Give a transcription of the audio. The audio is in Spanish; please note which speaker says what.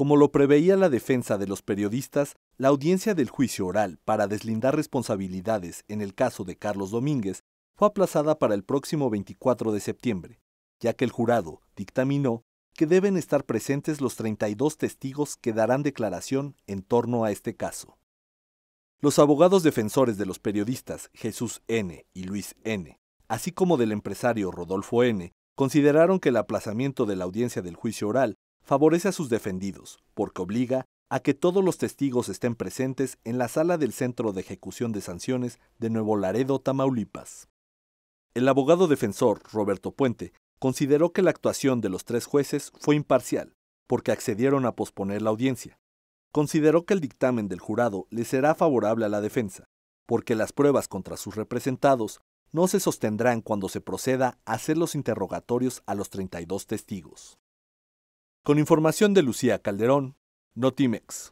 Speaker 1: Como lo preveía la defensa de los periodistas, la audiencia del juicio oral para deslindar responsabilidades en el caso de Carlos Domínguez fue aplazada para el próximo 24 de septiembre, ya que el jurado dictaminó que deben estar presentes los 32 testigos que darán declaración en torno a este caso. Los abogados defensores de los periodistas Jesús N. y Luis N., así como del empresario Rodolfo N., consideraron que el aplazamiento de la audiencia del juicio oral favorece a sus defendidos, porque obliga a que todos los testigos estén presentes en la sala del Centro de Ejecución de Sanciones de Nuevo Laredo, Tamaulipas. El abogado defensor, Roberto Puente, consideró que la actuación de los tres jueces fue imparcial, porque accedieron a posponer la audiencia. Consideró que el dictamen del jurado le será favorable a la defensa, porque las pruebas contra sus representados no se sostendrán cuando se proceda a hacer los interrogatorios a los 32 testigos. Con información de Lucía Calderón, Notimex.